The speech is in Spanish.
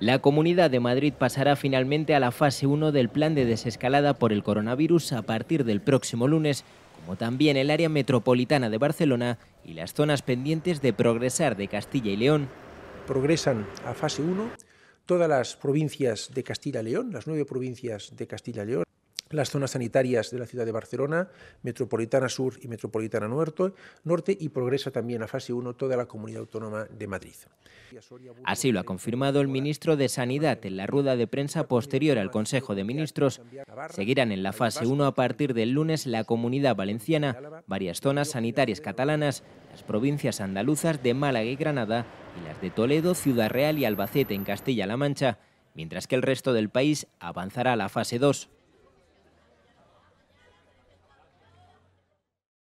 La Comunidad de Madrid pasará finalmente a la fase 1 del plan de desescalada por el coronavirus a partir del próximo lunes, como también el área metropolitana de Barcelona y las zonas pendientes de progresar de Castilla y León. Progresan a fase 1 todas las provincias de Castilla y León, las nueve provincias de Castilla y León las zonas sanitarias de la ciudad de Barcelona, Metropolitana Sur y Metropolitana Norte, y progresa también a fase 1 toda la comunidad autónoma de Madrid. Así lo ha confirmado el ministro de Sanidad en la rueda de prensa posterior al Consejo de Ministros. Seguirán en la fase 1 a partir del lunes la comunidad valenciana, varias zonas sanitarias catalanas, las provincias andaluzas de Málaga y Granada y las de Toledo, Ciudad Real y Albacete en Castilla-La Mancha, mientras que el resto del país avanzará a la fase 2.